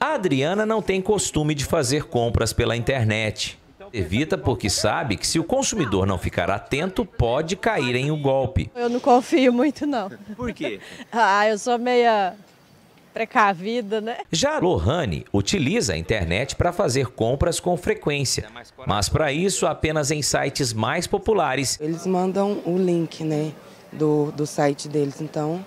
A Adriana não tem costume de fazer compras pela internet. Evita porque sabe que se o consumidor não ficar atento, pode cair em um golpe. Eu não confio muito, não. Por quê? ah, eu sou meia precavida, né? Já Lohane utiliza a internet para fazer compras com frequência, mas para isso apenas em sites mais populares. Eles mandam o link, né, do, do site deles, então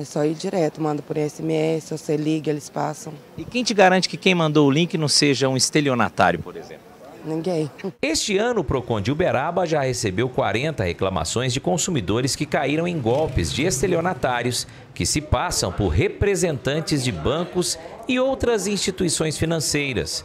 é só ir direto, manda por SMS, ou você liga, eles passam. E quem te garante que quem mandou o link não seja um estelionatário, por exemplo? Ninguém. Este ano, o Procon de Uberaba já recebeu 40 reclamações de consumidores que caíram em golpes de estelionatários que se passam por representantes de bancos e outras instituições financeiras.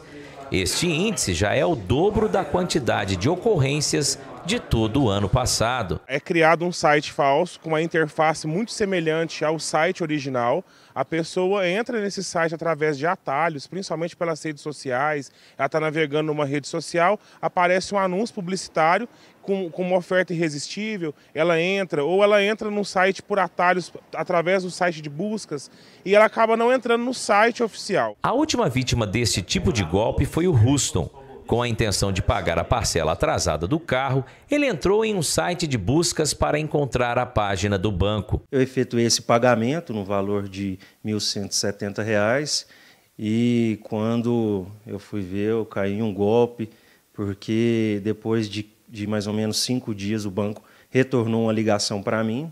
Este índice já é o dobro da quantidade de ocorrências de todo o ano passado. É criado um site falso com uma interface muito semelhante ao site original. A pessoa entra nesse site através de atalhos, principalmente pelas redes sociais. Ela está navegando numa rede social, aparece um anúncio publicitário com, com, uma oferta irresistível, ela entra, ou ela entra num site por atalhos, através do site de buscas, e ela acaba não entrando no site oficial. A última vítima desse tipo de golpe foi o Houston com a intenção de pagar a parcela atrasada do carro, ele entrou em um site de buscas para encontrar a página do banco. Eu efetuei esse pagamento no valor de R$ 1.170 e quando eu fui ver, eu caí em um golpe, porque depois de, de mais ou menos cinco dias o banco retornou uma ligação para mim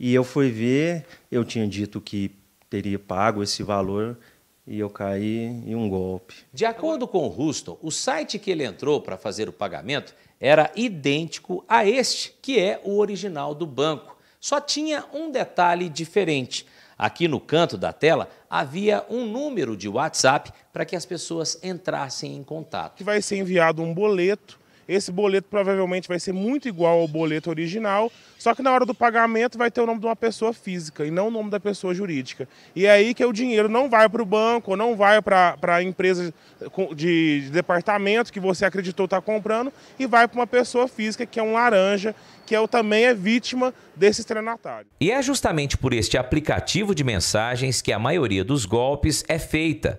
e eu fui ver, eu tinha dito que teria pago esse valor e eu caí em um golpe. De acordo com o Houston, o site que ele entrou para fazer o pagamento era idêntico a este, que é o original do banco. Só tinha um detalhe diferente. Aqui no canto da tela havia um número de WhatsApp para que as pessoas entrassem em contato. Que vai ser enviado um boleto esse boleto provavelmente vai ser muito igual ao boleto original, só que na hora do pagamento vai ter o nome de uma pessoa física e não o nome da pessoa jurídica. E é aí que o dinheiro não vai para o banco, não vai para a empresa de, de departamento que você acreditou estar tá comprando e vai para uma pessoa física que é um laranja, que é, também é vítima desse estelionatário. E é justamente por este aplicativo de mensagens que a maioria dos golpes é feita.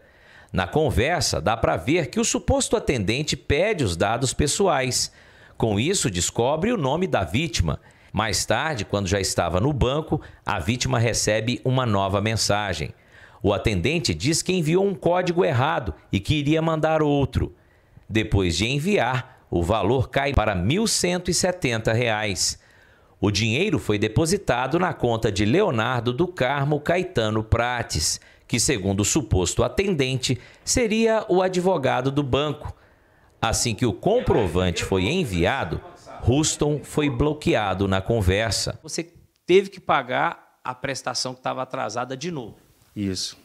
Na conversa, dá para ver que o suposto atendente pede os dados pessoais. Com isso, descobre o nome da vítima. Mais tarde, quando já estava no banco, a vítima recebe uma nova mensagem. O atendente diz que enviou um código errado e que iria mandar outro. Depois de enviar, o valor cai para R$ 1.170. Reais. O dinheiro foi depositado na conta de Leonardo do Carmo Caetano Prates que, segundo o suposto atendente, seria o advogado do banco. Assim que o comprovante foi enviado, Ruston foi bloqueado na conversa. Você teve que pagar a prestação que estava atrasada de novo. Isso.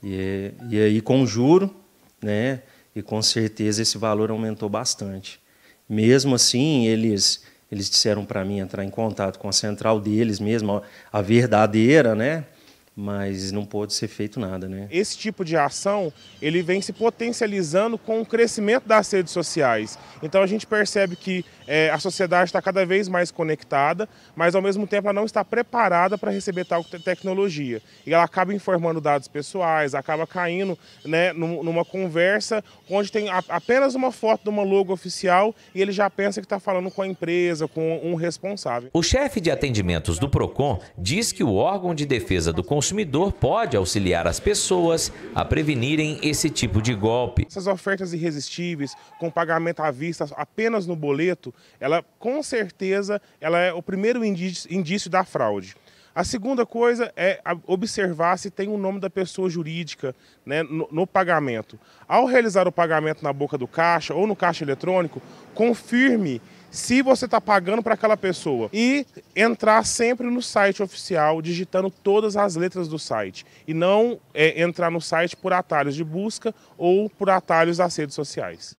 E, e aí, com o juro, né? E com certeza esse valor aumentou bastante. Mesmo assim, eles eles disseram para mim entrar em contato com a central deles mesmo, a verdadeira, né? mas não pôde ser feito nada, né? Esse tipo de ação, ele vem se potencializando com o crescimento das redes sociais. Então a gente percebe que é, a sociedade está cada vez mais conectada, mas ao mesmo tempo ela não está preparada para receber tal tecnologia. E ela acaba informando dados pessoais, acaba caindo né, numa conversa onde tem apenas uma foto de uma logo oficial e ele já pensa que está falando com a empresa, com um responsável. O chefe de atendimentos do PROCON diz que o órgão de defesa do consumidor consumidor pode auxiliar as pessoas a prevenirem esse tipo de golpe. Essas ofertas irresistíveis, com pagamento à vista apenas no boleto, ela com certeza ela é o primeiro indício, da fraude. A segunda coisa é observar se tem o nome da pessoa jurídica né, no, no, pagamento. Ao realizar o pagamento na boca do caixa ou no caixa eletrônico, confirme se você está pagando para aquela pessoa. E entrar sempre no site oficial, digitando todas as letras do site. E não é, entrar no site por atalhos de busca ou por atalhos das redes sociais.